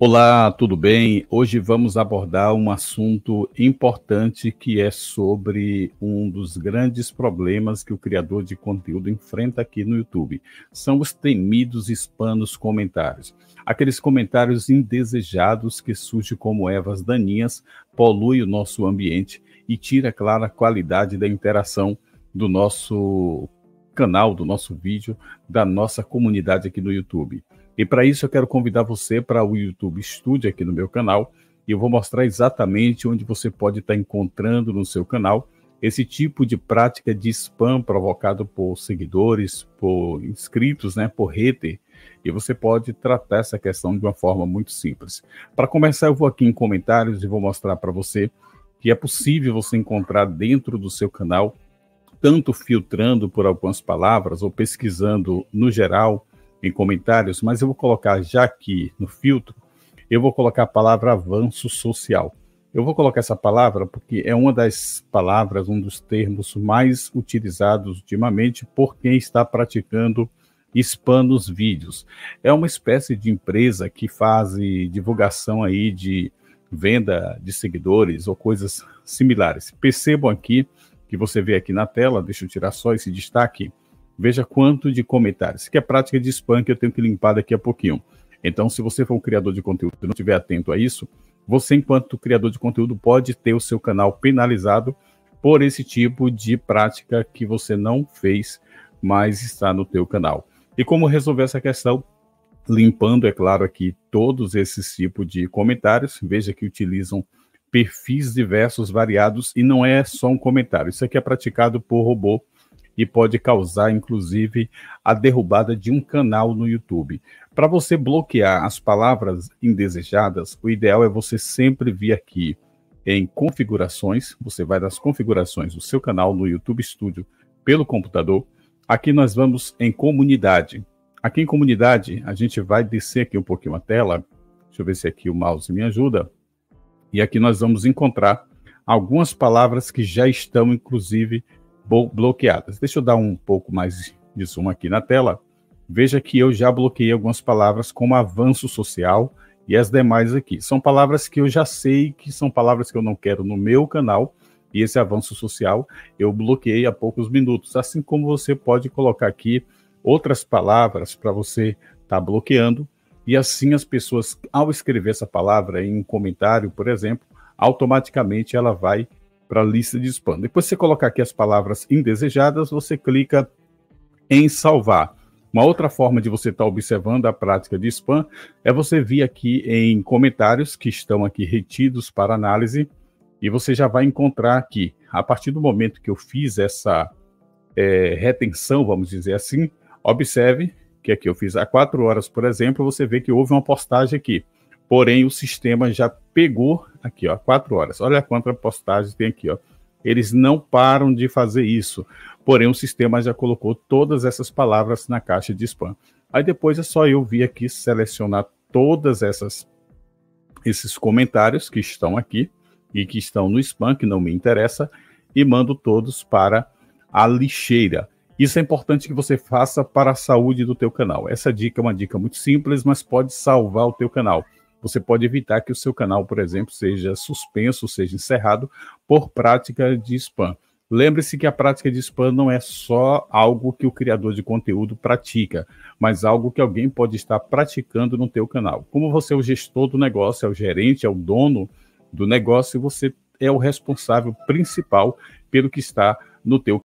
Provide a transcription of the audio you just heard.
Olá, tudo bem? Hoje vamos abordar um assunto importante que é sobre um dos grandes problemas que o criador de conteúdo enfrenta aqui no YouTube. São os temidos hispanos comentários. Aqueles comentários indesejados que surgem como ervas daninhas, poluem o nosso ambiente e tira, é claro, a qualidade da interação do nosso canal, do nosso vídeo, da nossa comunidade aqui no YouTube. E para isso eu quero convidar você para o YouTube Studio aqui no meu canal e eu vou mostrar exatamente onde você pode estar tá encontrando no seu canal esse tipo de prática de spam provocado por seguidores, por inscritos, né, por hater. E você pode tratar essa questão de uma forma muito simples. Para começar, eu vou aqui em comentários e vou mostrar para você que é possível você encontrar dentro do seu canal, tanto filtrando por algumas palavras ou pesquisando no geral, em comentários, mas eu vou colocar já aqui no filtro, eu vou colocar a palavra avanço social. Eu vou colocar essa palavra porque é uma das palavras, um dos termos mais utilizados ultimamente por quem está praticando spam nos vídeos. É uma espécie de empresa que faz divulgação aí de venda de seguidores ou coisas similares. Percebam aqui que você vê aqui na tela, deixa eu tirar só esse destaque veja quanto de comentários. Isso que é prática de spam que eu tenho que limpar daqui a pouquinho. Então, se você for um criador de conteúdo e não estiver atento a isso, você, enquanto criador de conteúdo, pode ter o seu canal penalizado por esse tipo de prática que você não fez, mas está no teu canal. E como resolver essa questão? Limpando, é claro, aqui todos esses tipos de comentários. Veja que utilizam perfis diversos, variados, e não é só um comentário. Isso aqui é praticado por robô e pode causar, inclusive, a derrubada de um canal no YouTube. Para você bloquear as palavras indesejadas, o ideal é você sempre vir aqui em configurações, você vai das configurações do seu canal no YouTube Studio pelo computador. Aqui nós vamos em comunidade. Aqui em comunidade, a gente vai descer aqui um pouquinho a tela. Deixa eu ver se aqui o mouse me ajuda. E aqui nós vamos encontrar algumas palavras que já estão, inclusive, bloqueadas. Deixa eu dar um pouco mais de zoom aqui na tela. Veja que eu já bloqueei algumas palavras como avanço social e as demais aqui. São palavras que eu já sei que são palavras que eu não quero no meu canal, e esse avanço social eu bloqueei há poucos minutos. Assim como você pode colocar aqui outras palavras para você estar tá bloqueando, e assim as pessoas, ao escrever essa palavra em um comentário, por exemplo, automaticamente ela vai para a lista de spam. Depois que você colocar aqui as palavras indesejadas, você clica em salvar. Uma outra forma de você estar tá observando a prática de spam é você vir aqui em comentários que estão aqui retidos para análise e você já vai encontrar aqui. A partir do momento que eu fiz essa é, retenção, vamos dizer assim, observe que aqui eu fiz há quatro horas, por exemplo, você vê que houve uma postagem aqui. Porém, o sistema já pegou Aqui, ó, quatro horas. Olha quanta postagem tem aqui, ó. Eles não param de fazer isso. Porém, o sistema já colocou todas essas palavras na caixa de spam. Aí depois é só eu vir aqui selecionar todas essas esses comentários que estão aqui e que estão no spam que não me interessa e mando todos para a lixeira. Isso é importante que você faça para a saúde do teu canal. Essa dica é uma dica muito simples, mas pode salvar o teu canal você pode evitar que o seu canal, por exemplo, seja suspenso, seja encerrado por prática de spam. Lembre-se que a prática de spam não é só algo que o criador de conteúdo pratica, mas algo que alguém pode estar praticando no teu canal. Como você é o gestor do negócio, é o gerente, é o dono do negócio, você é o responsável principal pelo que está no teu